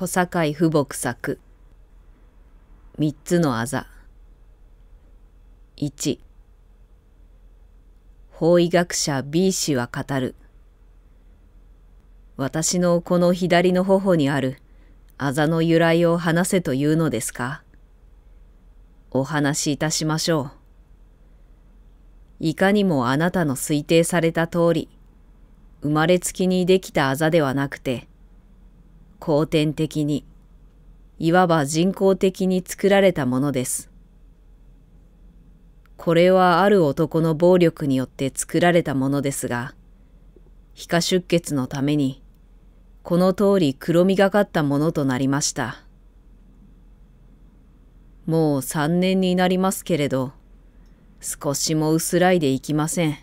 小堺不母作三つのあざ一法医学者 B 氏は語る私のこの左の頬にあるあざの由来を話せというのですかお話しいたしましょう。いかにもあなたの推定された通り、生まれつきにできたあざではなくて、後天的に、いわば人工的に作られたものです。これはある男の暴力によって作られたものですが、皮下出血のために、この通り黒みがかったものとなりました。もう三年になりますけれど、少しも薄らいでいきません。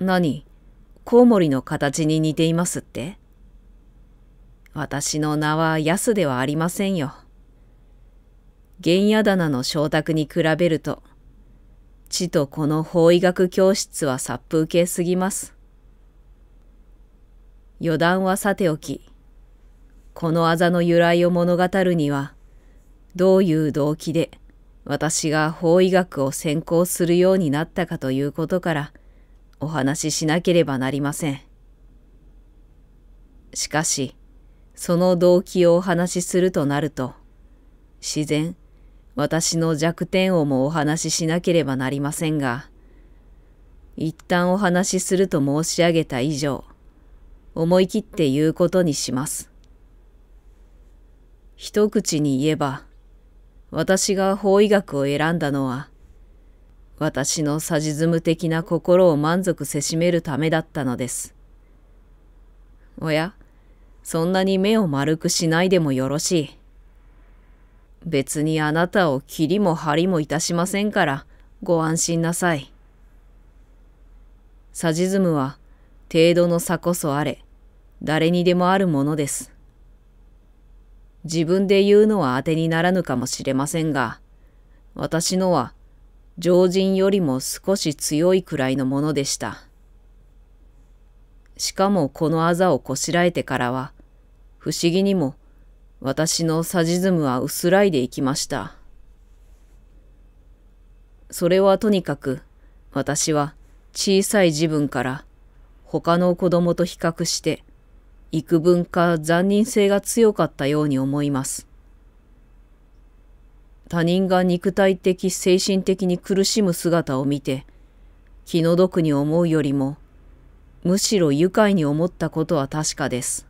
何コウモリの形に似ていますって私の名は安ではありませんよ。玄野棚の承諾に比べると、地とこの法医学教室は殺風景すぎます。余談はさておき、このあざの由来を物語るには、どういう動機で私が法医学を専攻するようになったかということから、お話ししなければなりません。しかし、その動機をお話しするとなると、自然、私の弱点をもお話ししなければなりませんが、一旦お話しすると申し上げた以上、思い切って言うことにします。一口に言えば、私が法医学を選んだのは、私のサジズム的な心を満足せしめるためだったのです。おやそんなに目を丸くしないでもよろしい。別にあなたを切りも張りもいたしませんから、ご安心なさい。サジズムは、程度の差こそあれ、誰にでもあるものです。自分で言うのは当てにならぬかもしれませんが、私のは、常人よりも少し強いくらいのものでした。しかもこのあざをこしらえてからは、不思議にも私のサジズムは薄らいでいきました。それはとにかく私は小さい自分から他の子供と比較して幾分か残忍性が強かったように思います。他人が肉体的精神的に苦しむ姿を見て気の毒に思うよりもむしろ愉快に思ったことは確かです。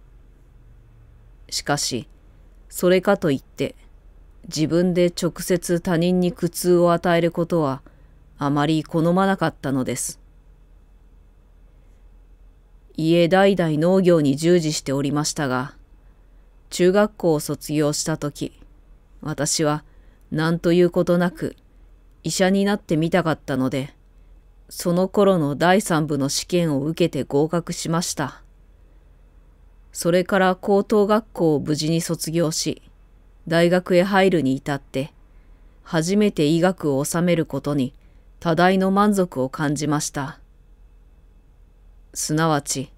しかし、それかといって、自分で直接他人に苦痛を与えることはあまり好まなかったのです。家代々農業に従事しておりましたが、中学校を卒業した時、私は何ということなく医者になってみたかったので、その頃の第三部の試験を受けて合格しました。それから高等学校を無事に卒業し、大学へ入るに至って、初めて医学を治めることに多大の満足を感じました。すなわち、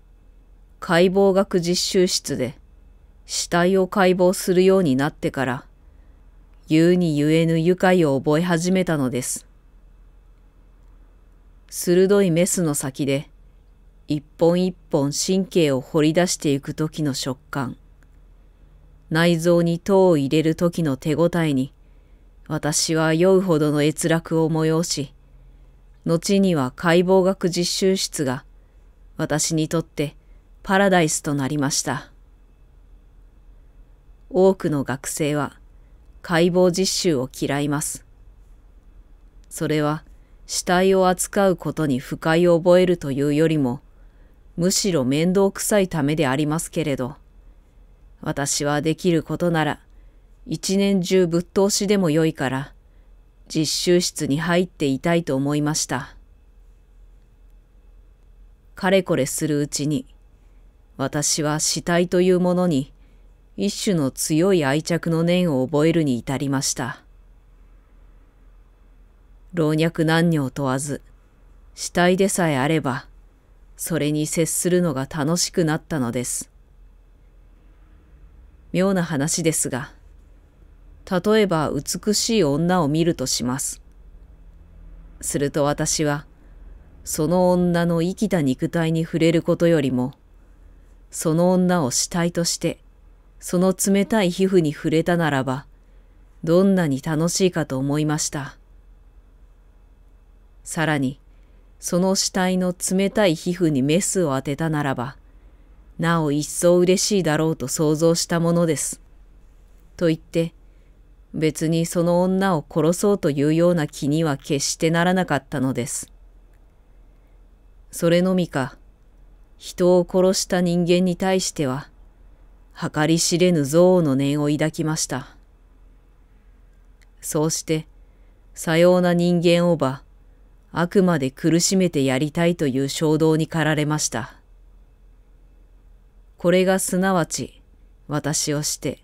解剖学実習室で死体を解剖するようになってから、言うに言えぬ愉快を覚え始めたのです。鋭いメスの先で一本一本神経を掘り出していく時の食感内臓に糖を入れる時の手応えに私は酔うほどの閲楽を催し後には解剖学実習室が私にとってパラダイスとなりました多くの学生は解剖実習を嫌いますそれは死体を扱うことに不快を覚えるというよりも、むしろ面倒くさいためでありますけれど、私はできることなら、一年中ぶっ通しでもよいから、実習室に入っていたいと思いました。かれこれするうちに、私は死体というものに、一種の強い愛着の念を覚えるに至りました。老若男女を問わず、死体でさえあれば、それに接するのが楽しくなったのです。妙な話ですが、例えば美しい女を見るとします。すると私は、その女の生きた肉体に触れることよりも、その女を死体として、その冷たい皮膚に触れたならば、どんなに楽しいかと思いました。さらに、その死体の冷たい皮膚にメスを当てたならば、なお一層嬉しいだろうと想像したものです。と言って、別にその女を殺そうというような気には決してならなかったのです。それのみか、人を殺した人間に対しては、計り知れぬ憎悪の念を抱きました。そうして、さような人間をば、あくまで苦しめてやりたいという衝動に駆られました。これがすなわち、私をして、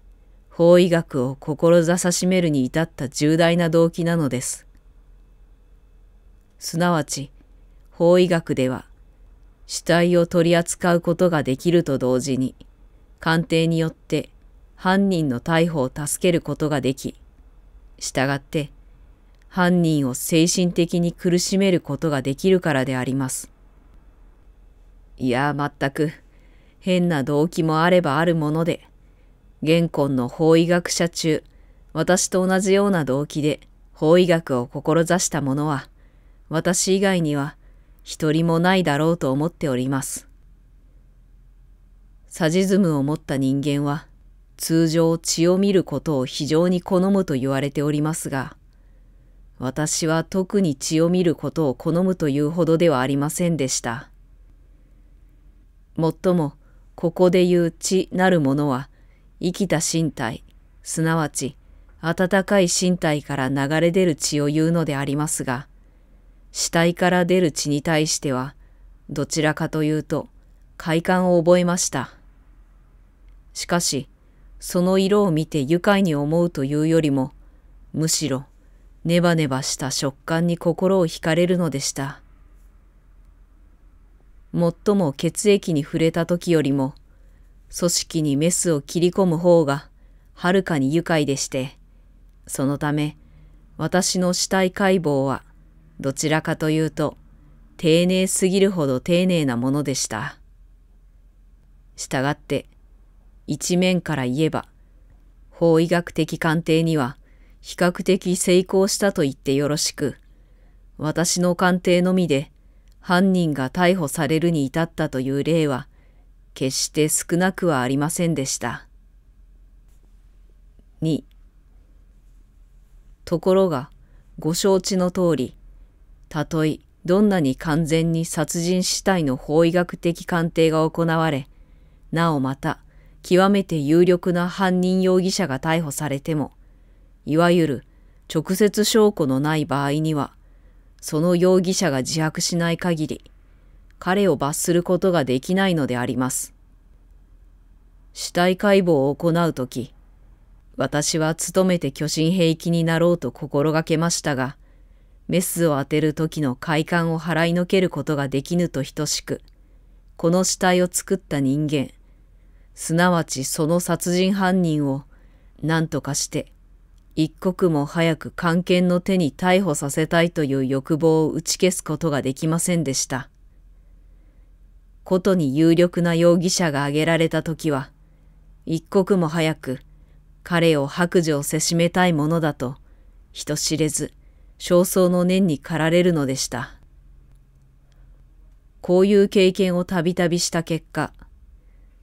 法医学を志しめるに至った重大な動機なのです。すなわち、法医学では、死体を取り扱うことができると同時に、鑑定によって犯人の逮捕を助けることができ、したがって犯人を精神的に苦しめることができるからであります。いや、全く、変な動機もあればあるもので、現今の法医学者中、私と同じような動機で法医学を志した者は、私以外には一人もないだろうと思っております。サジズムを持った人間は、通常血を見ることを非常に好むと言われておりますが、私は特に血を見ることを好むというほどではありませんでした。もっとも、ここで言う血なるものは、生きた身体、すなわち、温かい身体から流れ出る血を言うのでありますが、死体から出る血に対しては、どちらかというと、快感を覚えました。しかし、その色を見て愉快に思うというよりも、むしろ、ネバネバした食感に心を惹かれるのでした。最も血液に触れた時よりも、組織にメスを切り込む方がはるかに愉快でして、そのため私の死体解剖はどちらかというと丁寧すぎるほど丁寧なものでした。したがって一面から言えば法医学的鑑定には比較的成功したと言ってよろしく、私の鑑定のみで犯人が逮捕されるに至ったという例は、決して少なくはありませんでした。2ところが、ご承知の通り、たとえどんなに完全に殺人死体の法医学的鑑定が行われ、なおまた極めて有力な犯人容疑者が逮捕されても、いわゆる直接証拠のない場合には、その容疑者が自白しない限り、彼を罰することができないのであります。死体解剖を行うとき、私は努めて巨神兵器になろうと心がけましたが、メスを当てる時の快感を払いのけることができぬと等しく、この死体を作った人間、すなわちその殺人犯人を、何とかして一刻も早く官憲の手に逮捕させたいという欲望を打ち消すことができませんでした。ことに有力な容疑者が挙げられた時は、一刻も早く彼を白状せしめたいものだと、人知れず、焦燥の念に駆られるのでした。こういう経験をたびたびした結果、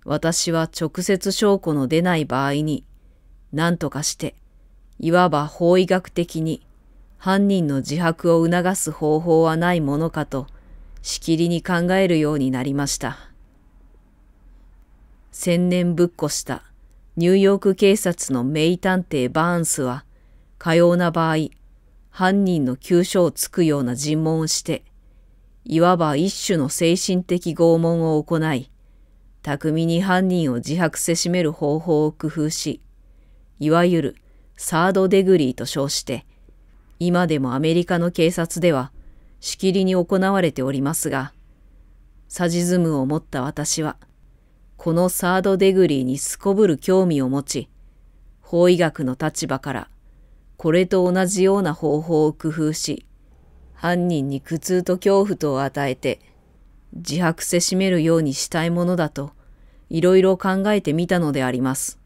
私は直接証拠の出ない場合に、何とかしていわば法医学的に犯人の自白を促す方法はないものかとしきりに考えるようになりました。千年ぶっこしたニューヨーク警察の名探偵バーンスはかような場合犯人の急所をつくような尋問をしていわば一種の精神的拷問を行い巧みに犯人を自白せしめる方法を工夫しいわゆるサードデグリーと称して、今でもアメリカの警察ではしきりに行われておりますが、サジズムを持った私は、このサードデグリーにすこぶる興味を持ち、法医学の立場から、これと同じような方法を工夫し、犯人に苦痛と恐怖とを与えて、自白せしめるようにしたいものだと、いろいろ考えてみたのであります。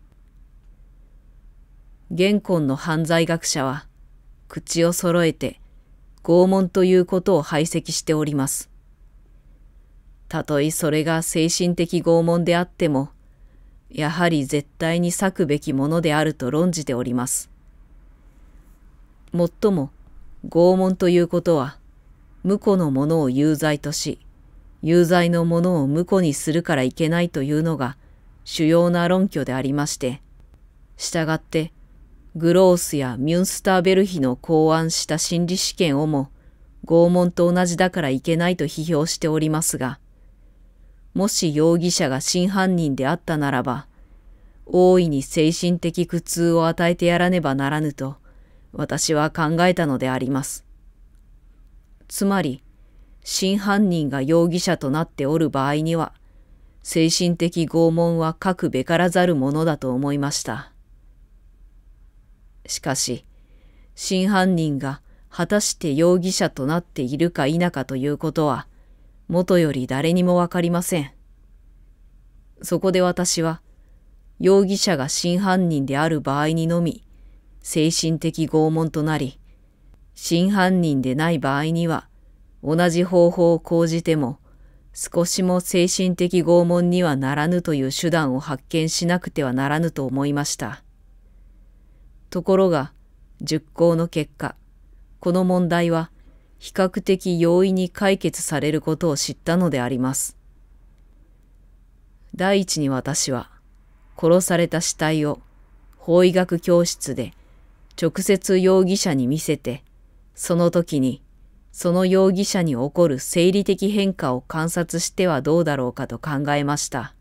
現今の犯罪学者は、口を揃えて拷問ということを排斥しております。たとえそれが精神的拷問であっても、やはり絶対に裂くべきものであると論じております。もっとも、拷問ということは、無垢のものを有罪とし、有罪のものを無垢にするからいけないというのが主要な論拠でありまして、従って、グロースやミュンスターベルヒの考案した心理試験をも拷問と同じだからいけないと批評しておりますが、もし容疑者が真犯人であったならば、大いに精神的苦痛を与えてやらねばならぬと、私は考えたのであります。つまり、真犯人が容疑者となっておる場合には、精神的拷問は書くべからざるものだと思いました。しかし、真犯人が果たして容疑者となっているか否かということは、もとより誰にもわかりません。そこで私は、容疑者が真犯人である場合にのみ、精神的拷問となり、真犯人でない場合には、同じ方法を講じても、少しも精神的拷問にはならぬという手段を発見しなくてはならぬと思いました。ところが、熟考の結果、この問題は比較的容易に解決されることを知ったのであります。第一に私は、殺された死体を法医学教室で直接容疑者に見せて、その時にその容疑者に起こる生理的変化を観察してはどうだろうかと考えました。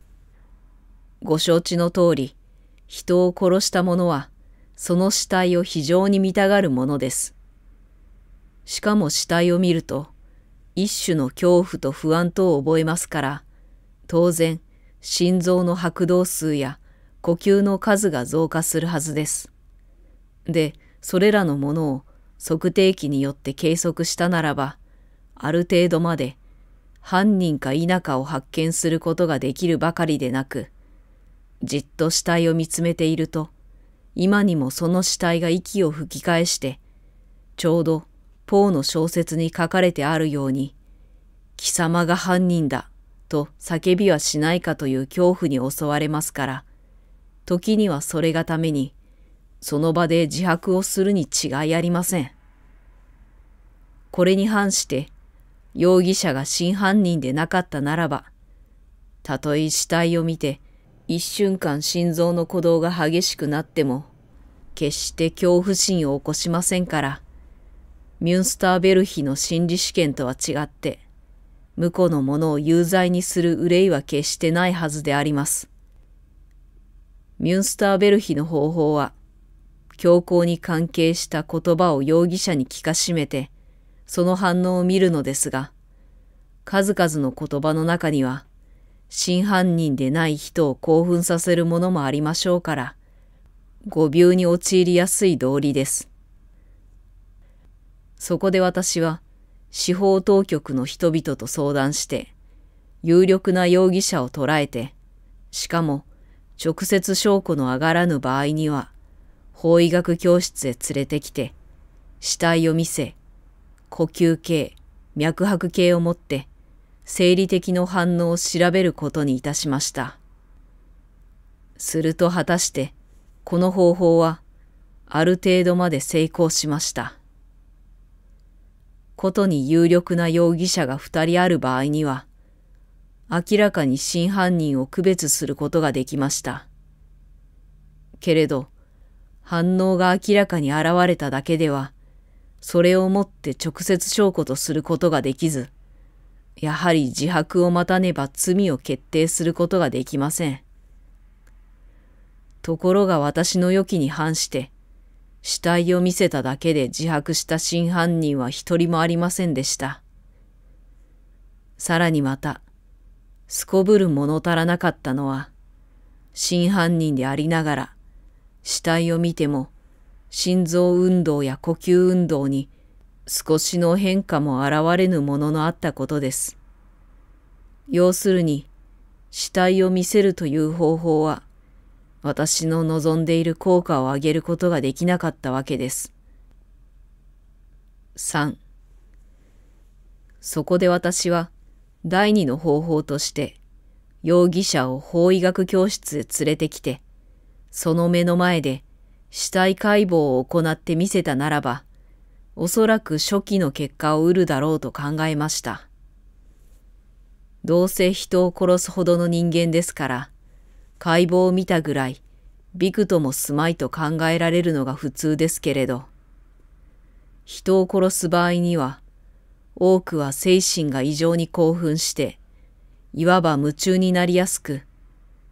ご承知の通り、人を殺した者はその死体を非常に見たがるものです。しかも死体を見ると、一種の恐怖と不安とを覚えますから、当然、心臓の拍動数や呼吸の数が増加するはずです。で、それらのものを測定器によって計測したならば、ある程度まで犯人か否かを発見することができるばかりでなく、じっと死体を見つめていると、今にもその死体が息を吹き返して、ちょうどポーの小説に書かれてあるように、貴様が犯人だと叫びはしないかという恐怖に襲われますから、時にはそれがために、その場で自白をするに違いありません。これに反して、容疑者が真犯人でなかったならば、たとえ死体を見て一瞬間心臓の鼓動が激しくなっても、決して恐怖心を起こしませんから、ミュンスターベルヒの心理試験とは違って、婿のものを有罪にする憂いは決してないはずであります。ミュンスターベルヒの方法は、強行に関係した言葉を容疑者に聞かしめて、その反応を見るのですが、数々の言葉の中には、真犯人でない人を興奮させるものもありましょうから、誤病に陥りやすい道理です。そこで私は、司法当局の人々と相談して、有力な容疑者を捕らえて、しかも直接証拠の上がらぬ場合には、法医学教室へ連れてきて、死体を見せ、呼吸系、脈拍系を持って、生理的の反応を調べることにいたしました。すると果たして、この方法は、ある程度まで成功しました。ことに有力な容疑者が二人ある場合には、明らかに真犯人を区別することができました。けれど、反応が明らかに現れただけでは、それをもって直接証拠とすることができず、やはり自白を待たねば罪を決定することができません。ところが私の予期に反して、死体を見せただけで自白した真犯人は一人もありませんでした。さらにまた、すこぶる物足らなかったのは、真犯人でありながら、死体を見ても、心臓運動や呼吸運動に少しの変化も現れぬもののあったことです。要するに、死体を見せるという方法は、私の望んでいる効果を上げることができなかったわけです。3そこで私は第二の方法として容疑者を法医学教室へ連れてきてその目の前で死体解剖を行ってみせたならばおそらく初期の結果を得るだろうと考えました。どうせ人を殺すほどの人間ですから、解剖を見たぐらい、びくともすまいと考えられるのが普通ですけれど、人を殺す場合には、多くは精神が異常に興奮して、いわば夢中になりやすく、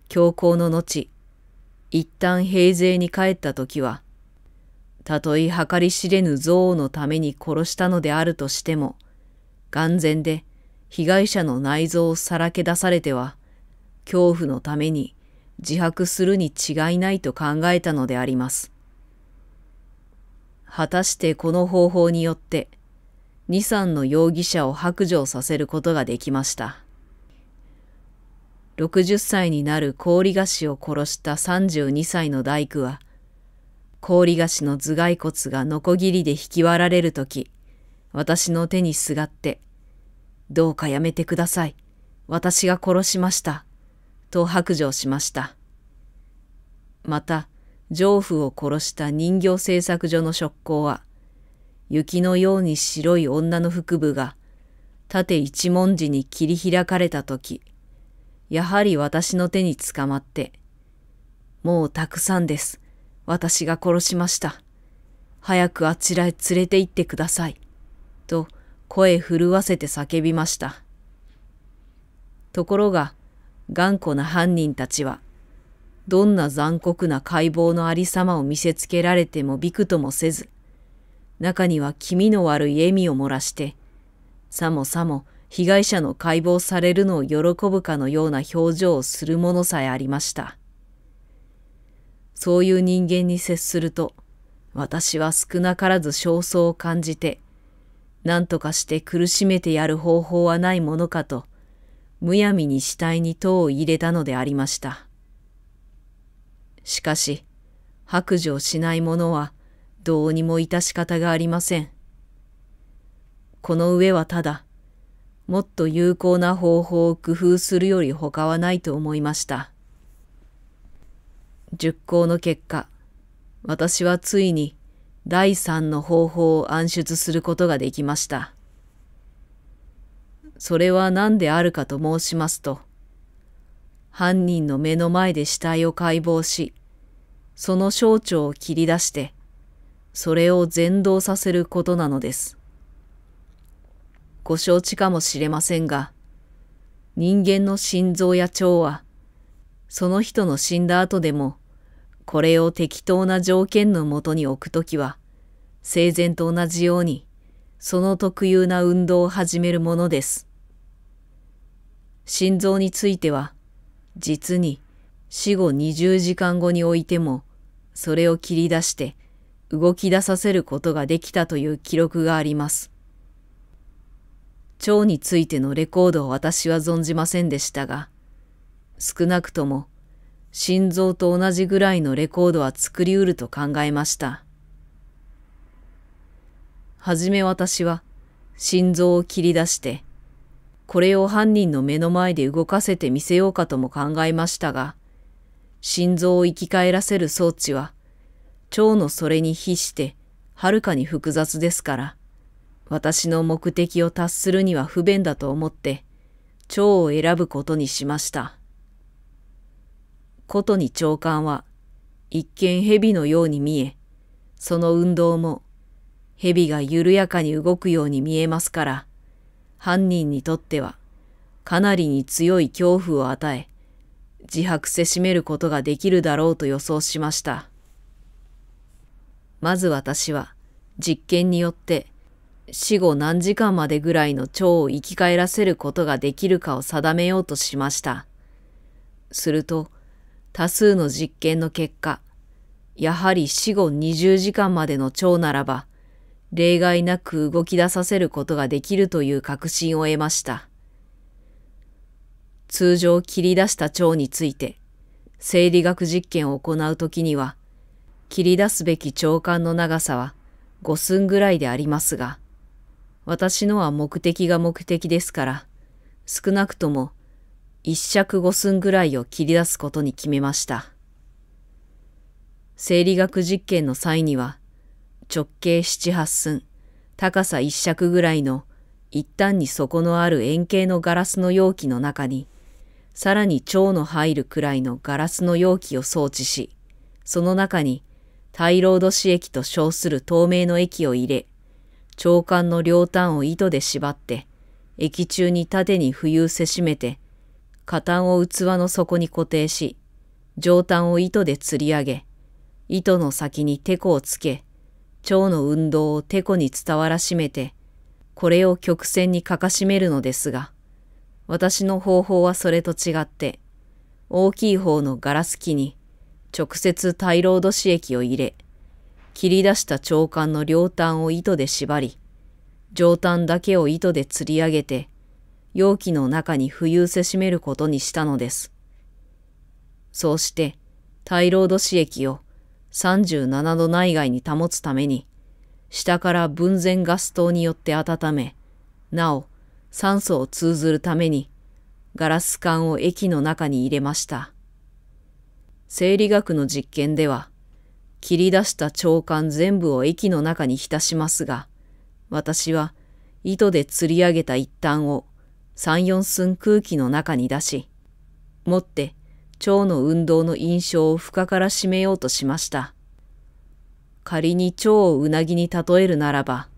強行の後、一旦平勢に帰った時は、たとえ計り知れぬ憎悪のために殺したのであるとしても、眼前で被害者の内臓をさらけ出されては、恐怖のために自白するに違いないと考えたのであります。果たしてこの方法によって、二三の容疑者を白状させることができました。60歳になる氷菓子を殺した32歳の大工は、氷菓子の頭蓋骨がノコギリで引き割られるとき、私の手にすがって、どうかやめてください。私が殺しました。と白状しました。また、上夫を殺した人形製作所の職工は、雪のように白い女の腹部が、縦一文字に切り開かれたとき、やはり私の手につかまって、もうたくさんです。私が殺しました。早くあちらへ連れて行ってください。と声震わせて叫びました。ところが、頑固な犯人たちは、どんな残酷な解剖のありさまを見せつけられてもびくともせず、中には気味の悪い笑みを漏らして、さもさも被害者の解剖されるのを喜ぶかのような表情をするものさえありました。そういう人間に接すると、私は少なからず焦燥を感じて、何とかして苦しめてやる方法はないものかと、むやみに死体に塔を入れたのでありました。しかし、白状しない者は、どうにも致し方がありません。この上はただ、もっと有効な方法を工夫するより他はないと思いました。熟考の結果、私はついに第三の方法を暗出することができました。それは何であるかと申しますと、犯人の目の前で死体を解剖し、その象徴を切り出して、それを全動させることなのです。ご承知かもしれませんが、人間の心臓や腸は、その人の死んだ後でも、これを適当な条件のもとに置くときは、生前と同じように、その特有な運動を始めるものです。心臓については、実に死後20時間後においても、それを切り出して動き出させることができたという記録があります。腸についてのレコードを私は存じませんでしたが、少なくとも心臓と同じぐらいのレコードは作りうると考えました。はじめ私は心臓を切り出して、これを犯人の目の前で動かせてみせようかとも考えましたが、心臓を生き返らせる装置は、腸のそれに比してはるかに複雑ですから、私の目的を達するには不便だと思って、蝶を選ぶことにしました。ことに長官は一見蛇のように見え、その運動も蛇が緩やかに動くように見えますから、犯人にとってはかなりに強い恐怖を与え、自白せしめることができるだろうと予想しました。まず私は実験によって死後何時間までぐらいの腸を生き返らせることができるかを定めようとしました。すると、多数の実験の結果、やはり死後20時間までの腸ならば、例外なく動き出させることができるという確信を得ました。通常切り出した腸について、生理学実験を行うときには、切り出すべき腸管の長さは5寸ぐらいでありますが、私のは目的が目的ですから、少なくとも一尺五寸ぐらいを切り出すことに決めました。生理学実験の際には、直径七八寸、高さ一尺ぐらいの一旦に底のある円形のガラスの容器の中に、さらに蝶の入るくらいのガラスの容器を装置し、その中にタイロード紙液と称する透明の液を入れ、長官の両端を糸で縛って、液中に縦に浮遊せしめて、下端を器の底に固定し、上端を糸で吊り上げ、糸の先にテコをつけ、腸の運動をテコに伝わらしめて、これを曲線にかかしめるのですが、私の方法はそれと違って、大きい方のガラス機に直接ロー土刺液を入れ、切り出した長官の両端を糸で縛り、上端だけを糸で吊り上げて、容器の中に浮遊せしめることにしたのです。そうして、大ード脂液を37度内外に保つために、下から分前ガス灯によって温め、なお酸素を通ずるために、ガラス管を液の中に入れました。生理学の実験では、切り出した腸管全部を液の中に浸しますが、私は糸で吊り上げた一端を三四寸空気の中に出し、持って腸の運動の印象を深から締めようとしました。仮に腸をうなぎに例えるならば、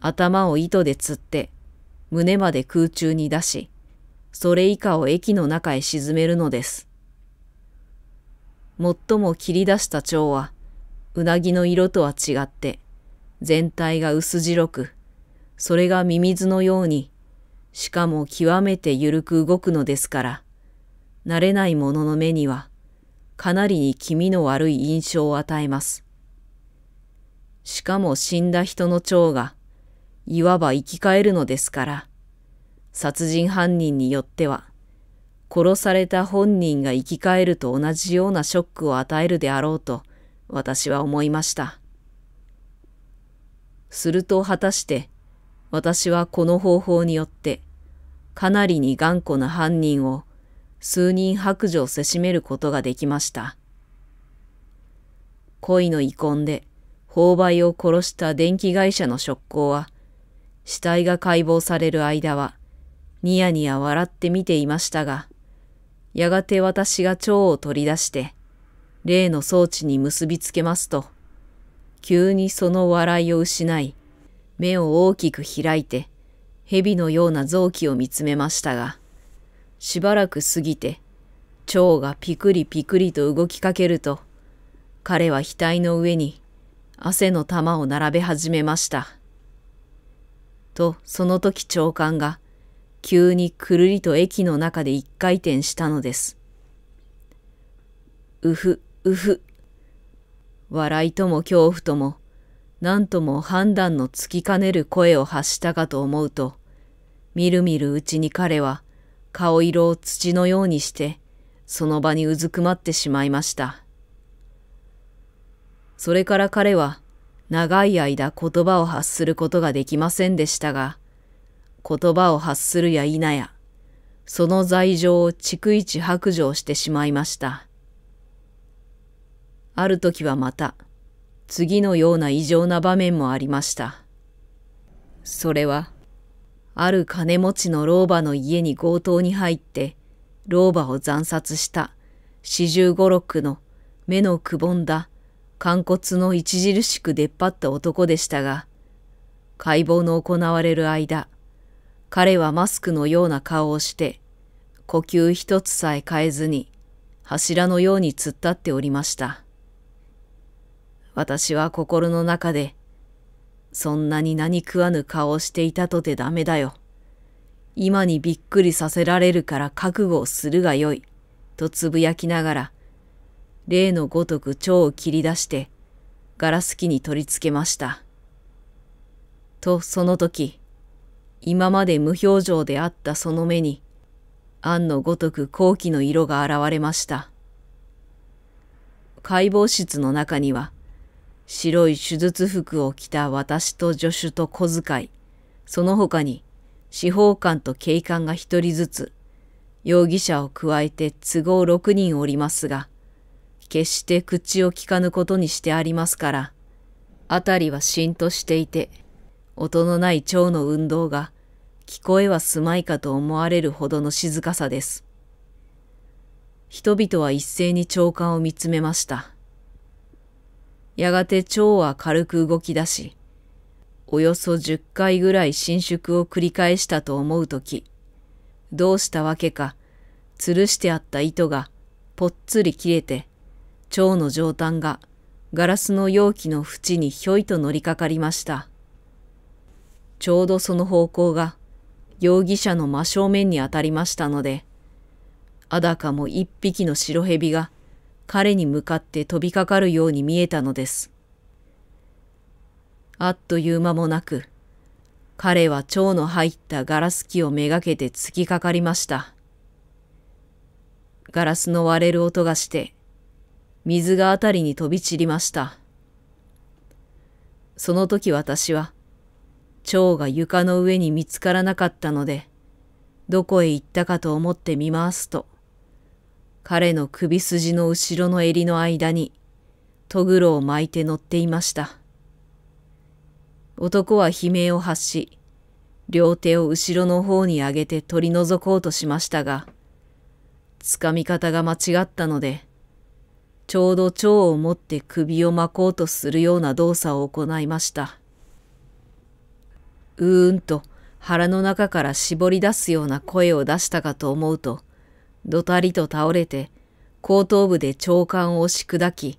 頭を糸で釣って、胸まで空中に出し、それ以下を駅の中へ沈めるのです。最も切り出した蝶は、うなぎの色とは違って、全体が薄白く、それがミミズのようにしかも極めて緩く動くのですから、慣れない者の目には、かなりに気味の悪い印象を与えます。しかも死んだ人の腸が、いわば生き返るのですから、殺人犯人によっては、殺された本人が生き返ると同じようなショックを与えるであろうと、私は思いました。すると果たして、私はこの方法によって、かなりに頑固な犯人を数人白状せしめることができました。恋の遺恨で購買を殺した電気会社の職工は、死体が解剖される間は、ニヤニヤ笑って見ていましたが、やがて私が蝶を取り出して、例の装置に結びつけますと、急にその笑いを失い、目を大きく開いて、蛇のような臓器を見つめましたが、しばらく過ぎて、蝶がピクリピクリと動きかけると、彼は額の上に汗の玉を並べ始めました。と、その時長官が、急にくるりと駅の中で一回転したのです。うふ、うふ。笑いとも恐怖とも、何とも判断のつきかねる声を発したかと思うと、みるみるうちに彼は顔色を土のようにして、その場にうずくまってしまいました。それから彼は長い間言葉を発することができませんでしたが、言葉を発するや否や、その罪状を逐一白状してしまいました。ある時はまた、次のような異常な場面もありました。それは、ある金持ちの老婆の家に強盗に入って、老婆を惨殺した四十五六の目のくぼんだ肝骨の著しく出っ張った男でしたが、解剖の行われる間、彼はマスクのような顔をして、呼吸一つさえ変えずに、柱のように突っ立っておりました。私は心の中で、そんなに何食わぬ顔をしていたとてダメだよ。今にびっくりさせられるから覚悟をするがよい、とつぶやきながら、例のごとく蝶を切り出して、ガラス機に取り付けました。と、その時、今まで無表情であったその目に、案のごとく好奇の色が現れました。解剖室の中には、白い手術服を着た私と助手と小遣い、その他に司法官と警官が一人ずつ、容疑者を加えて都合六人おりますが、決して口を聞かぬことにしてありますから、辺りはしんとしていて、音のない腸の運動が聞こえはすまいかと思われるほどの静かさです。人々は一斉に長官を見つめました。やがて蝶は軽く動き出し、およそ10回ぐらい伸縮を繰り返したと思うとき、どうしたわけか、吊るしてあった糸がぽっつり切れて、蝶の上端がガラスの容器の縁にひょいと乗りかかりました。ちょうどその方向が容疑者の真正面に当たりましたので、あだかも一匹の白蛇が彼に向かって飛びかかるように見えたのです。あっという間もなく、彼は蝶の入ったガラス機をめがけて突きかかりました。ガラスの割れる音がして、水が辺りに飛び散りました。その時私は、蝶が床の上に見つからなかったので、どこへ行ったかと思って見回すと、彼の首筋の後ろの襟の間に、トグロを巻いて乗っていました。男は悲鳴を発し、両手を後ろの方に上げて取り除こうとしましたが、つかみ方が間違ったので、ちょうど蝶を持って首を巻こうとするような動作を行いました。うーんと腹の中から絞り出すような声を出したかと思うと、どたりと倒れて、後頭部で長官を押し砕き、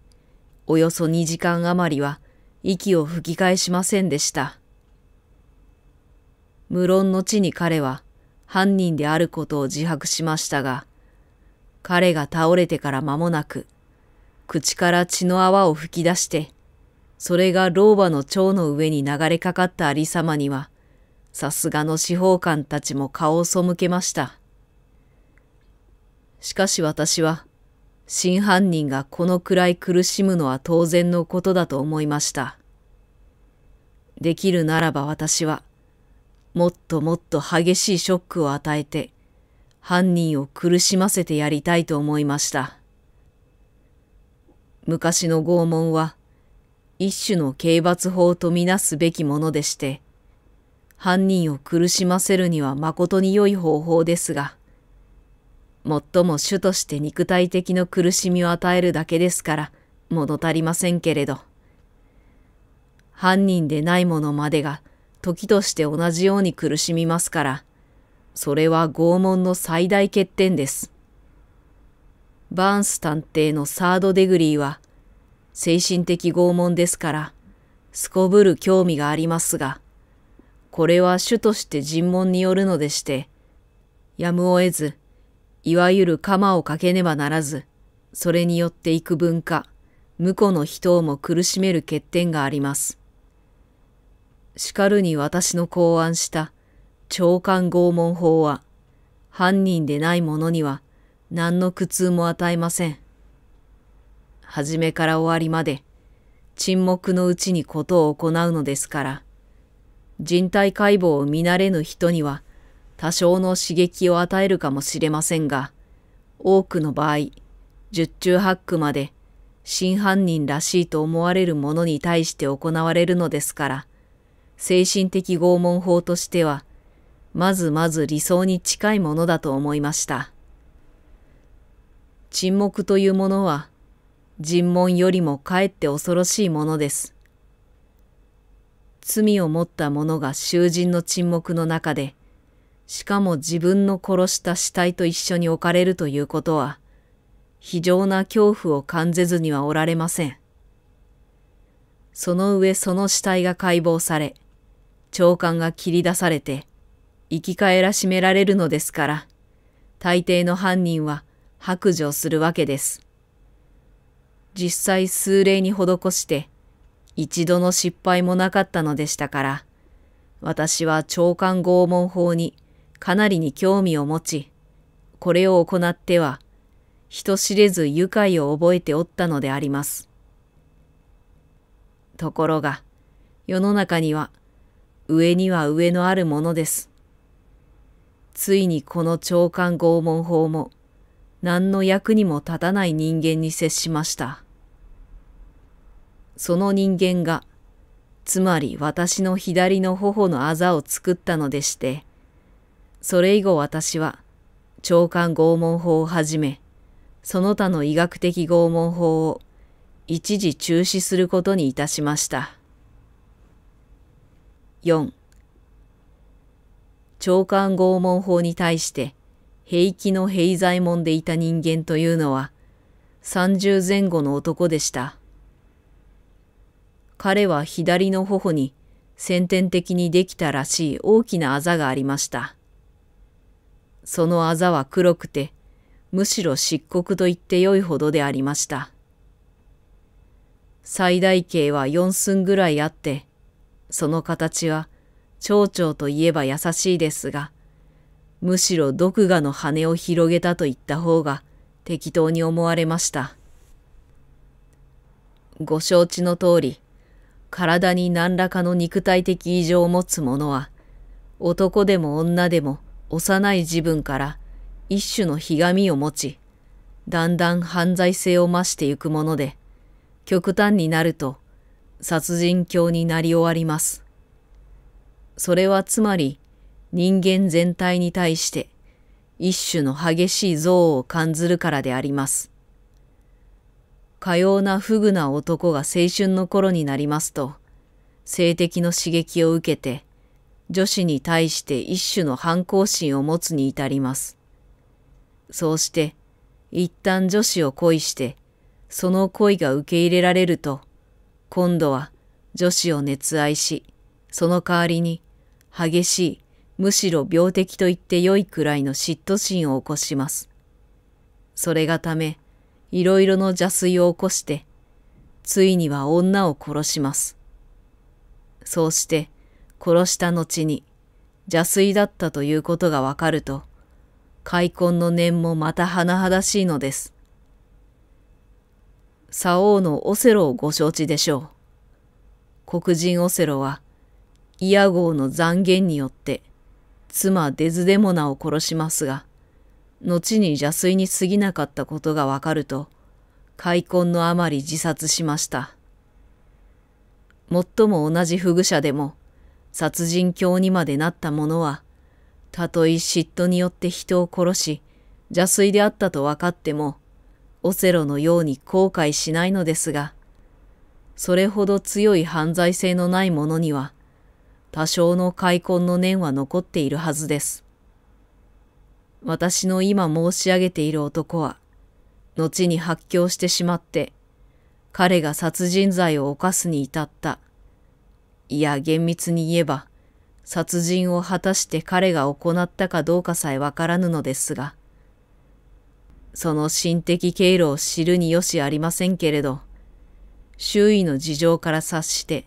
およそ2時間余りは息を吹き返しませんでした。無論の地に彼は犯人であることを自白しましたが、彼が倒れてから間もなく、口から血の泡を吹き出して、それが老婆の蝶の上に流れかかったありさまには、さすがの司法官たちも顔を背けました。しかし私は、真犯人がこのくらい苦しむのは当然のことだと思いました。できるならば私は、もっともっと激しいショックを与えて、犯人を苦しませてやりたいと思いました。昔の拷問は、一種の刑罰法とみなすべきものでして、犯人を苦しませるには誠に良い方法ですが、もっとも主として肉体的の苦しみを与えるだけですから、物足りませんけれど。犯人でないものまでが、時として同じように苦しみますから、それは拷問の最大欠点です。バーンス探偵のサードデグリーは、精神的拷問ですから、すこぶる興味がありますが、これは主として尋問によるのでして、やむを得ず、いわゆる鎌をかけねばならず、それによって幾分か、婿の人をも苦しめる欠点があります。しかるに私の考案した長官拷問法は、犯人でない者には何の苦痛も与えません。初めから終わりまで、沈黙のうちに事を行うのですから、人体解剖を見慣れぬ人には多少の刺激を与えるかもしれませんが、多くの場合、十中八九まで真犯人らしいと思われるものに対して行われるのですから、精神的拷問法としては、まずまず理想に近いものだと思いました。沈黙というものは、尋問よりもかえって恐ろしいものです。罪を持った者が囚人の沈黙の中で、しかも自分の殺した死体と一緒に置かれるということは、非常な恐怖を感じずにはおられません。その上その死体が解剖され、長官が切り出されて、生き返らしめられるのですから、大抵の犯人は白状するわけです。実際数例に施して、一度の失敗もなかったのでしたから、私は長官拷問法にかなりに興味を持ち、これを行っては、人知れず愉快を覚えておったのであります。ところが、世の中には、上には上のあるものです。ついにこの長官拷問法も、何の役にも立たない人間に接しました。その人間が、つまり私の左の頬のあざを作ったのでして、それ以後私は、長官拷問法をはじめ、その他の医学的拷問法を一時中止することにいたしました。4長官拷問法に対して平気の平左衛門でいた人間というのは30前後の男でした。彼は左の頬に先天的にできたらしい大きなあざがありました。そのあざは黒くて、むしろ漆黒と言ってよいほどでありました。最大径は四寸ぐらいあって、その形は蝶々といえば優しいですが、むしろ毒牙の羽を広げたと言った方が適当に思われました。ご承知の通り、体に何らかの肉体的異常を持つ者は、男でも女でも幼い自分から一種のひがみを持ち、だんだん犯罪性を増してゆくもので、極端になると殺人狂になり終わります。それはつまり人間全体に対して一種の激しい憎悪を感ずるからであります。かような不具な男が青春の頃になりますと、性的の刺激を受けて女子に対して一種の反抗心を持つに至ります。そうして、一旦女子を恋して、その恋が受け入れられると、今度は女子を熱愛し、その代わりに激しい、むしろ病的と言って良いくらいの嫉妬心を起こします。それがため、いろいろの邪推を起こして、ついには女を殺します。そうして、殺した後に邪水だったということがわかると、開墾の念もまた甚だしいのです。左王のオセロをご承知でしょう。黒人オセロは、イヤ号の残言によって、妻デズデモナを殺しますが、後に邪水に過ぎなかったことがわかると、開墾のあまり自殺しました。もっとも同じ不具者でも、殺人狂にまでなった者は、たとえ嫉妬によって人を殺し、邪水であったと分かっても、オセロのように後悔しないのですが、それほど強い犯罪性のない者には、多少の開墾の念は残っているはずです。私の今申し上げている男は、後に発狂してしまって、彼が殺人罪を犯すに至ったいや厳密に言えば、殺人を果たして彼が行ったかどうかさえわからぬのですが、その心的経路を知るによしありませんけれど、周囲の事情から察して、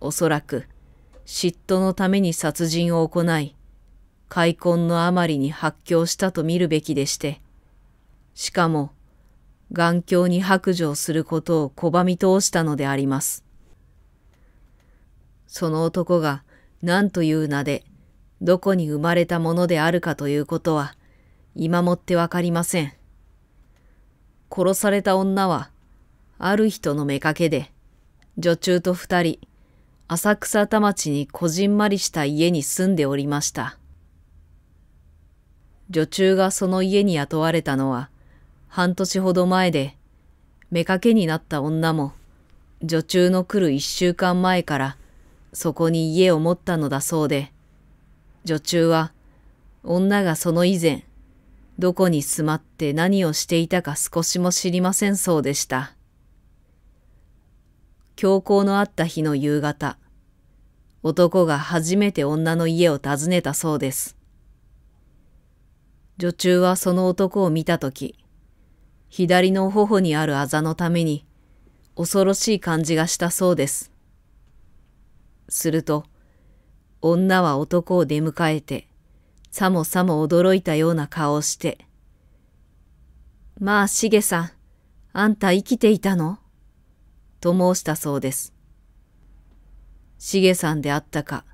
おそらく嫉妬のために殺人を行い、開墾のあまりに発狂したと見るべきでして、しかも、眼鏡に白状することを拒み通したのであります。その男が何という名で、どこに生まれたものであるかということは、今もってわかりません。殺された女は、ある人の妾で、女中と二人、浅草田町にこじんまりした家に住んでおりました。女中がその家に雇われたのは、半年ほど前で、妾になった女も、女中の来る一週間前から、そこに家を持ったのだそうで、女中は、女がその以前、どこに住まって何をしていたか少しも知りませんそうでした。教行のあった日の夕方、男が初めて女の家を訪ねたそうです。女中はその男を見たとき、左の頬にあるあざのために、恐ろしい感じがしたそうです。すると、女は男を出迎えて、さもさも驚いたような顔をして、まあ、しげさん、あんた生きていたのと申したそうです。しげさんであったか、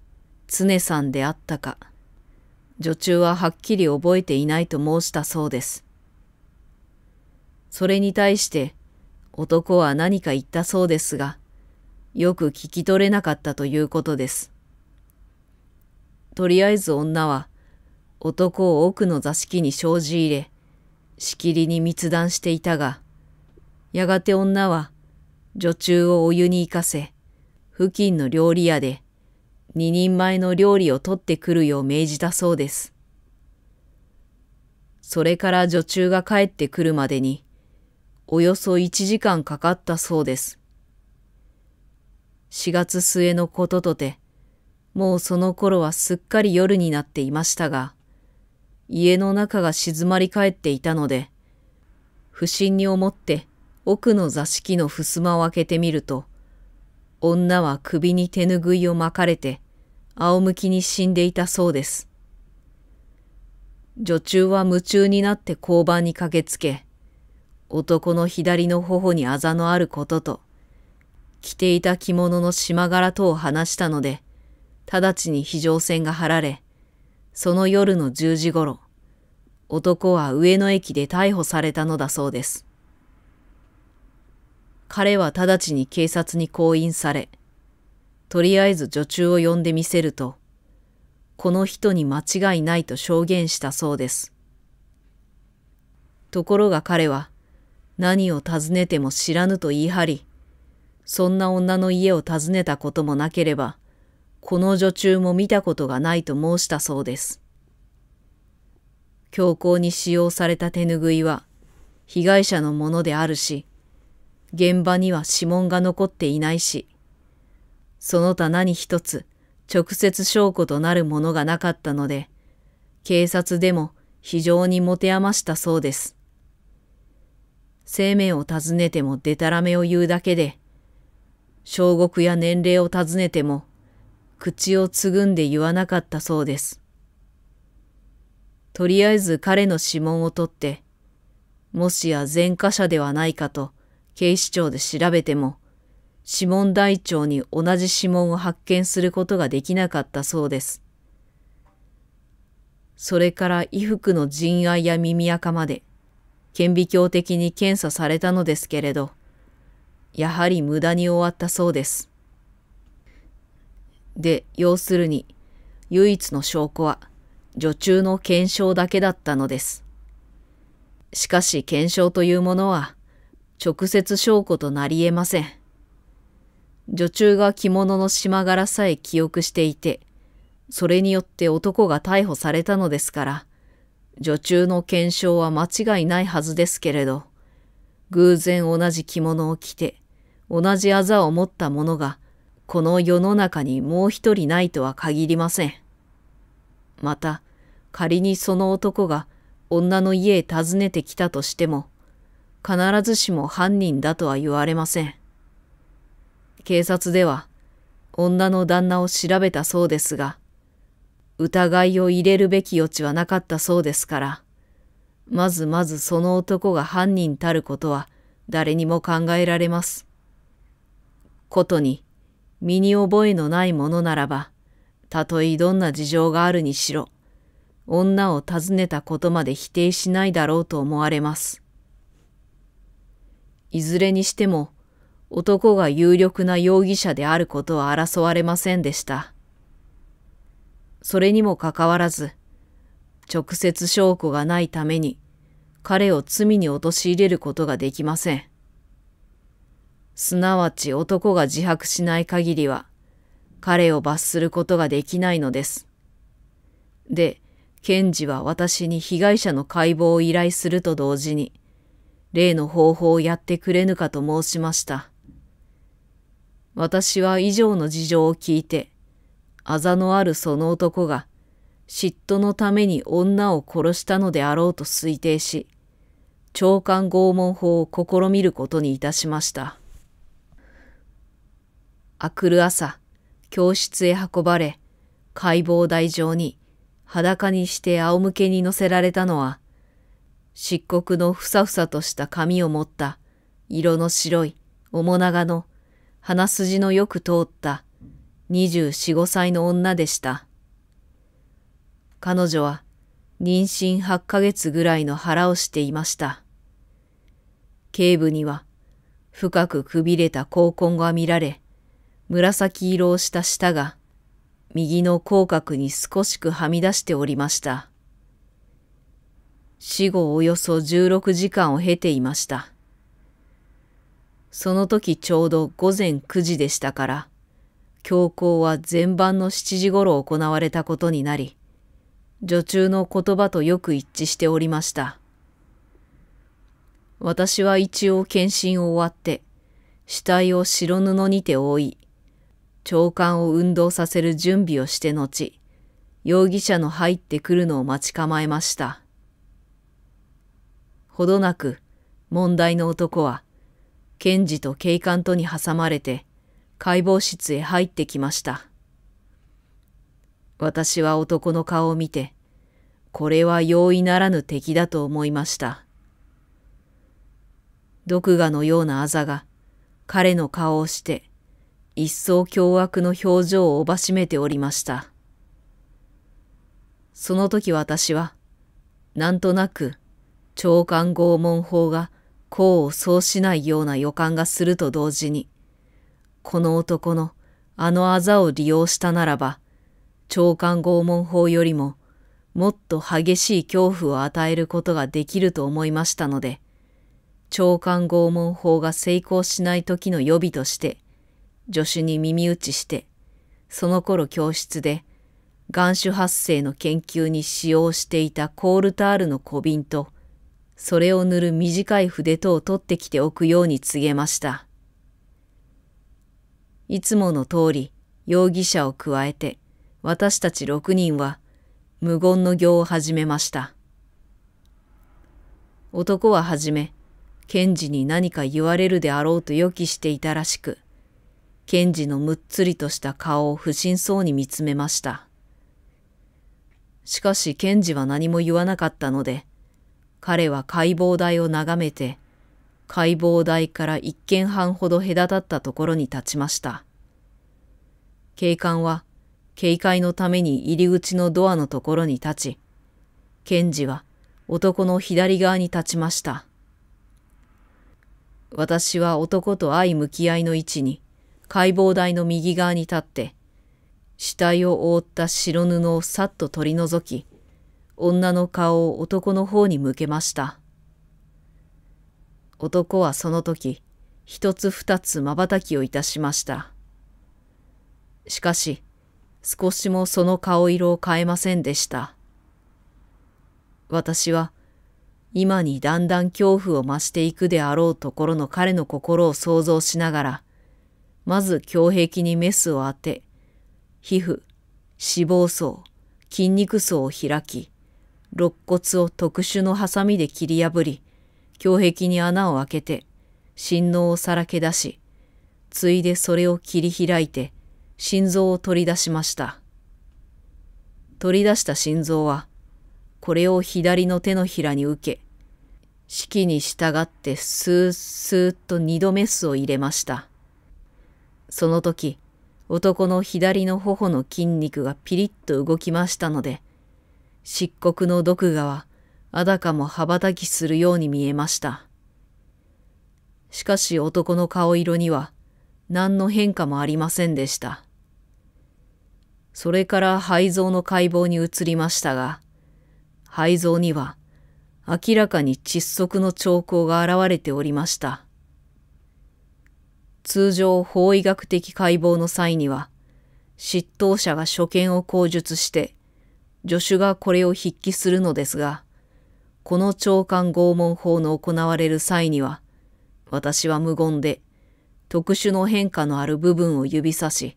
つねさんであったか、女中ははっきり覚えていないと申したそうです。それに対して、男は何か言ったそうですが、よく聞き取れなかったということです。とりあえず女は男を奥の座敷に生じ入れ、しきりに密談していたが、やがて女は女中をお湯に行かせ、付近の料理屋で二人前の料理を取ってくるよう命じたそうです。それから女中が帰ってくるまでに、およそ一時間かかったそうです。4月末のこととて、もうその頃はすっかり夜になっていましたが、家の中が静まり返っていたので、不審に思って奥の座敷の襖を開けてみると、女は首に手ぬぐいを巻かれて、仰向きに死んでいたそうです。女中は夢中になって交番に駆けつけ、男の左の頬にあざのあることと、着ていた着物の縞柄とを話したので、直ちに非常線が張られ、その夜の10時ごろ、男は上野駅で逮捕されたのだそうです。彼は直ちに警察に降印され、とりあえず女中を呼んでみせると、この人に間違いないと証言したそうです。ところが彼は、何を尋ねても知らぬと言い張り、そんな女の家を訪ねたこともなければ、この女中も見たことがないと申したそうです。強行に使用された手ぬぐいは、被害者のものであるし、現場には指紋が残っていないし、その他何一つ直接証拠となるものがなかったので、警察でも非常に持て余したそうです。生命を尋ねてもでたらめを言うだけで、小国や年齢を尋ねても、口をつぐんで言わなかったそうです。とりあえず彼の指紋を取って、もしや前科者ではないかと警視庁で調べても、指紋台帳に同じ指紋を発見することができなかったそうです。それから衣服の陣愛や耳垢まで、顕微鏡的に検査されたのですけれど、やはり無駄に終わったそうです。で、要するに、唯一の証拠は、女中の検証だけだったのです。しかし検証というものは、直接証拠となり得ません。女中が着物の縞柄さえ記憶していて、それによって男が逮捕されたのですから、女中の検証は間違いないはずですけれど、偶然同じ着物を着て、同じあざを持った者が、この世の中にもう一人ないとは限りません。また、仮にその男が女の家へ訪ねてきたとしても、必ずしも犯人だとは言われません。警察では、女の旦那を調べたそうですが、疑いを入れるべき余地はなかったそうですから、まずまずその男が犯人たることは誰にも考えられます。ことに身に覚えのないものならば、たとえどんな事情があるにしろ、女を訪ねたことまで否定しないだろうと思われます。いずれにしても、男が有力な容疑者であることは争われませんでした。それにもかかわらず、直接証拠がないために、彼を罪に陥れることができません。すなわち男が自白しない限りは、彼を罰することができないのです。で、検事は私に被害者の解剖を依頼すると同時に、例の方法をやってくれぬかと申しました。私は以上の事情を聞いて、あざのあるその男が、嫉妬のために女を殺したのであろうと推定し、長官拷問法を試みることにいたしました。あくる朝、教室へ運ばれ、解剖台上に裸にして仰向けに乗せられたのは、漆黒のふさふさとした髪を持った色の白い面長の鼻筋のよく通った二十四五歳の女でした。彼女は妊娠八ヶ月ぐらいの腹をしていました。頸部には深くくびれた高根が見られ、紫色をした舌が、右の口角に少しくはみ出しておりました。死後およそ16時間を経ていました。その時ちょうど午前9時でしたから、教皇は前晩の7時ごろ行われたことになり、女中の言葉とよく一致しておりました。私は一応検診を終わって、死体を白布にて覆い、長官を運動させる準備をして後、容疑者の入ってくるのを待ち構えました。ほどなく、問題の男は、検事と警官とに挟まれて、解剖室へ入ってきました。私は男の顔を見て、これは容易ならぬ敵だと思いました。毒牙のようなあざが、彼の顔をして、一層凶悪の表情をおばしめておりました。その時私は、なんとなく、長官拷問法が功を奏しないような予感がすると同時に、この男のあのあざを利用したならば、長官拷問法よりももっと激しい恐怖を与えることができると思いましたので、長官拷問法が成功しない時の予備として、助手に耳打ちして、その頃教室で、眼種発生の研究に使用していたコールタールの小瓶と、それを塗る短い筆とを取ってきておくように告げました。いつもの通り、容疑者を加えて、私たち六人は、無言の行を始めました。男ははじめ、検事に何か言われるであろうと予期していたらしく、ケンジのむっつりとした顔を不審そうに見つめました。しかしケンジは何も言わなかったので、彼は解剖台を眺めて、解剖台から一軒半ほど隔たったところに立ちました。警官は、警戒のために入り口のドアのところに立ち、ケンジは男の左側に立ちました。私は男と相向き合いの位置に、解剖台の右側に立って、死体を覆った白布をさっと取り除き、女の顔を男の方に向けました。男はその時、一つ二つ瞬きをいたしました。しかし、少しもその顔色を変えませんでした。私は、今にだんだん恐怖を増していくであろうところの彼の心を想像しながら、まず胸壁にメスを当て、皮膚、脂肪層、筋肉層を開き、肋骨を特殊のハサミで切り破り、胸壁に穴を開けて、心臓をさらけ出し、ついでそれを切り開いて、心臓を取り出しました。取り出した心臓は、これを左の手のひらに受け、式に従ってスースーッと二度メスを入れました。その時、男の左の頬の筋肉がピリッと動きましたので、漆黒の毒牙はあだかも羽ばたきするように見えました。しかし男の顔色には何の変化もありませんでした。それから肺臓の解剖に移りましたが、肺臓には明らかに窒息の兆候が現れておりました。通常法医学的解剖の際には、執刀者が所見を口述して、助手がこれを筆記するのですが、この長官拷問法の行われる際には、私は無言で、特殊の変化のある部分を指さし、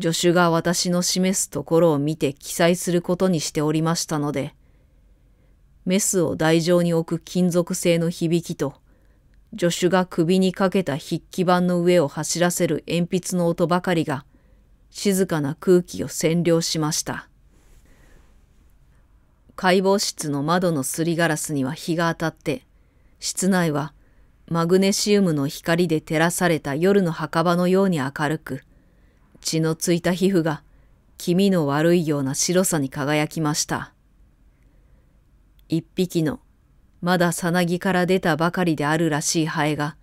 助手が私の示すところを見て記載することにしておりましたので、メスを台上に置く金属製の響きと、助手が首にかけた筆記板の上を走らせる鉛筆の音ばかりが静かな空気を占領しました。解剖室の窓のすりガラスには日が当たって、室内はマグネシウムの光で照らされた夜の墓場のように明るく、血のついた皮膚が気味の悪いような白さに輝きました。一匹のまださなぎから出たばかりであるらしいハエが、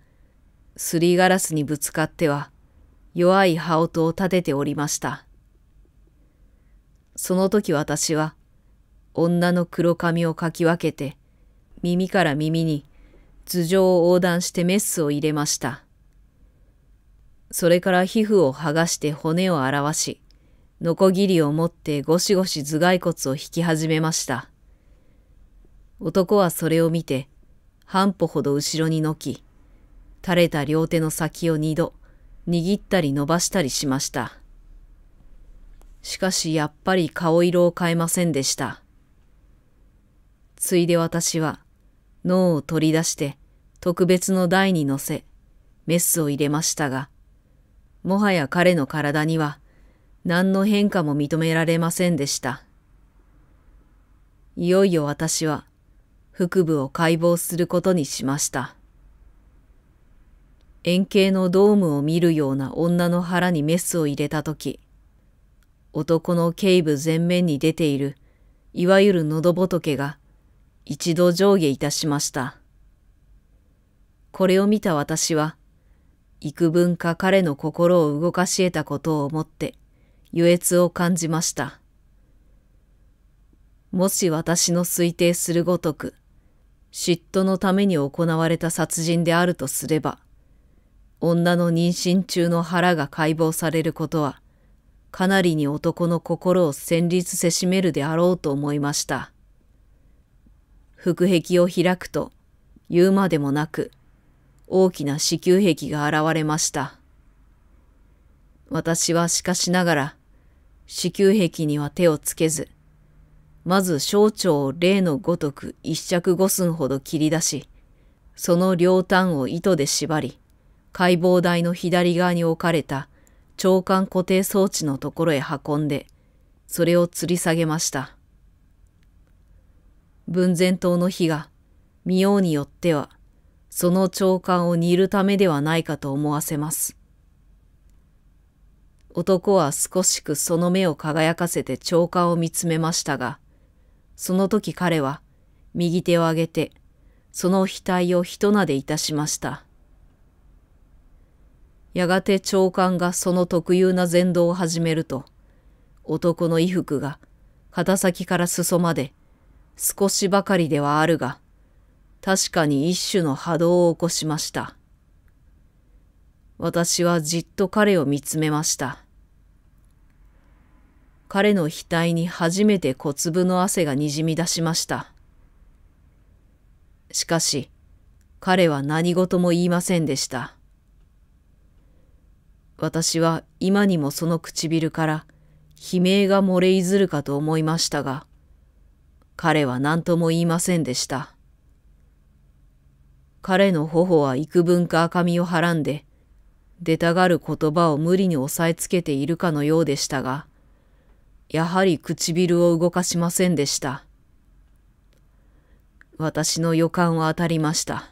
すりガラスにぶつかっては、弱い羽音を立てておりました。その時私は、女の黒髪をかき分けて、耳から耳に頭上を横断してメスを入れました。それから皮膚を剥がして骨を表し、ノコギリを持ってゴシゴシ頭蓋骨を引き始めました。男はそれを見て、半歩ほど後ろにのき、垂れた両手の先を二度、握ったり伸ばしたりしました。しかしやっぱり顔色を変えませんでした。ついで私は、脳を取り出して、特別の台に乗せ、メスを入れましたが、もはや彼の体には、何の変化も認められませんでした。いよいよ私は、腹部を解剖することにしました。円形のドームを見るような女の腹にメスを入れたとき、男の頸部前面に出ている、いわゆる喉仏が一度上下いたしました。これを見た私は、幾分か彼の心を動かし得たことを思って、優悦を感じました。もし私の推定するごとく、嫉妬のために行われた殺人であるとすれば、女の妊娠中の腹が解剖されることは、かなりに男の心を戦慄せしめるであろうと思いました。腹壁を開くと、言うまでもなく、大きな子宮壁が現れました。私はしかしながら、子宮壁には手をつけず、まず小腸を例のごとく一尺五寸ほど切り出し、その両端を糸で縛り、解剖台の左側に置かれた長官固定装置のところへ運んで、それを吊り下げました。文前島の火が、見ようによっては、その長官を煮るためではないかと思わせます。男は少しくその目を輝かせて長官を見つめましたが、その時彼は、右手を上げて、その額をひとなでいたしました。やがて長官がその特有な前動を始めると、男の衣服が、肩先から裾まで、少しばかりではあるが、確かに一種の波動を起こしました。私はじっと彼を見つめました。彼の額に初めて小粒の汗がにじみ出しました。しかし、彼は何事も言いませんでした。私は今にもその唇から悲鳴が漏れいずるかと思いましたが、彼は何とも言いませんでした。彼の頬は幾分か赤みをはらんで、出たがる言葉を無理に押さえつけているかのようでしたが、やはり唇を動かしませんでした。私の予感は当たりました。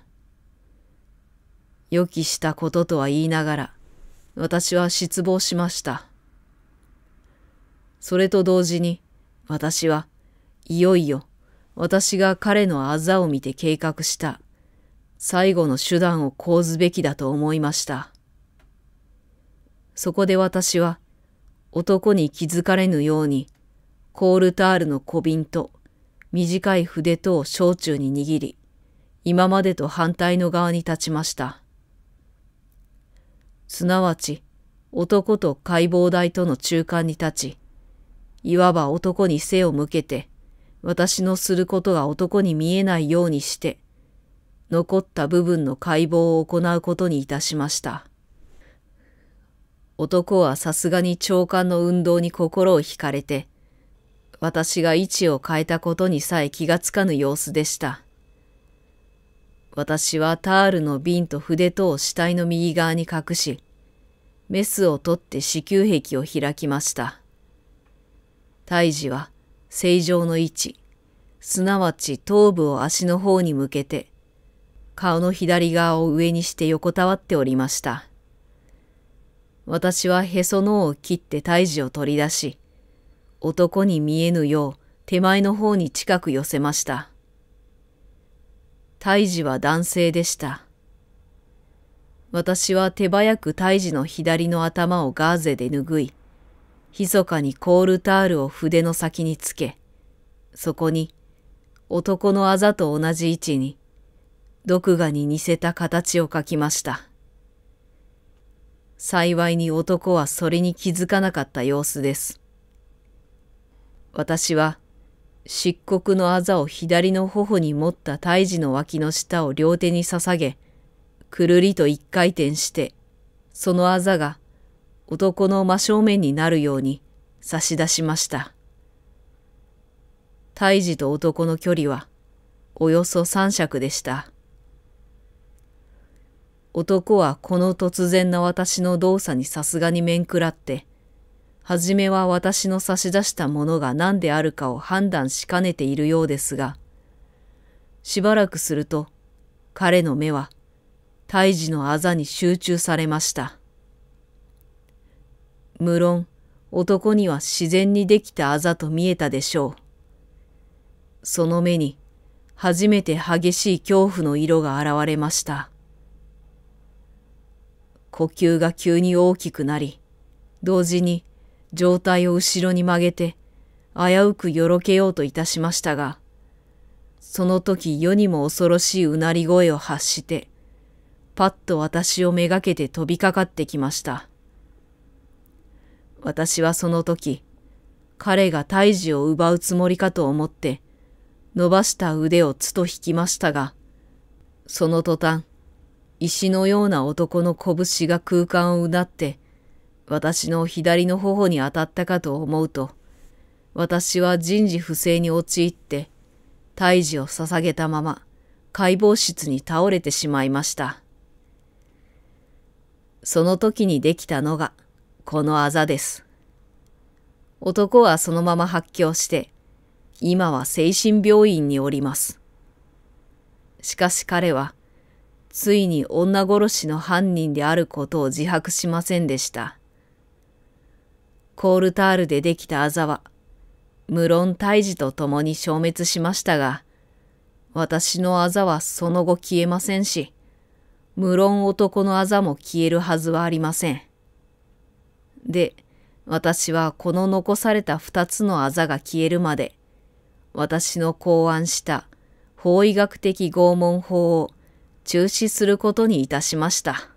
予期したこととは言いながら、私は失望しました。それと同時に、私はいよいよ私が彼のあざを見て計画した最後の手段を講ずべきだと思いました。そこで私は男に気づかれぬように、コールタールの小瓶と短い筆とを焼酎に握り、今までと反対の側に立ちました。すなわち、男と解剖台との中間に立ち、いわば男に背を向けて、私のすることが男に見えないようにして、残った部分の解剖を行うことにいたしました。男はさすがに長官の運動に心を惹かれて、私が位置を変えたことにさえ気がつかぬ様子でした。私はタールの瓶と筆とを死体の右側に隠し、メスを取って子宮壁を開きました。胎児は正常の位置、すなわち頭部を足の方に向けて、顔の左側を上にして横たわっておりました。私はへその緒を切って胎児を取り出し、男に見えぬよう手前の方に近く寄せました。胎児は男性でした。私は手早く胎児の左の頭をガーゼで拭い、密かにコールタールを筆の先につけ、そこに男のあざと同じ位置に、毒画に似せた形を描きました。幸いに男はそれに気づかなかった様子です。私は、漆黒のあざを左の頬に持った胎児の脇の下を両手に捧げ、くるりと一回転して、そのあざが男の真正面になるように差し出しました。胎児と男の距離はおよそ三尺でした。男はこの突然な私の動作にさすがに面食らって、はじめは私の差し出したものが何であるかを判断しかねているようですが、しばらくすると彼の目は胎児のあざに集中されました。無論男には自然にできたあざと見えたでしょう。その目に初めて激しい恐怖の色が現れました。呼吸が急に大きくなり、同時に上体を後ろに曲げて、危うくよろけようといたしましたが、その時世にも恐ろしいうなり声を発して、パッと私をめがけて飛びかかってきました。私はその時、彼が胎児を奪うつもりかと思って、伸ばした腕をつと引きましたが、その途端、石のような男の拳が空間をうなって、私の左の頬に当たったかと思うと、私は人事不正に陥って、胎児を捧げたまま、解剖室に倒れてしまいました。その時にできたのが、このあざです。男はそのまま発狂して、今は精神病院におります。しかし彼は、ついに女殺しの犯人であることを自白しませんでした。コールタールでできたあざは、無論退治と共に消滅しましたが、私のあざはその後消えませんし、無論男のあざも消えるはずはありません。で、私はこの残された二つのあざが消えるまで、私の考案した法医学的拷問法を中止することにいたしました。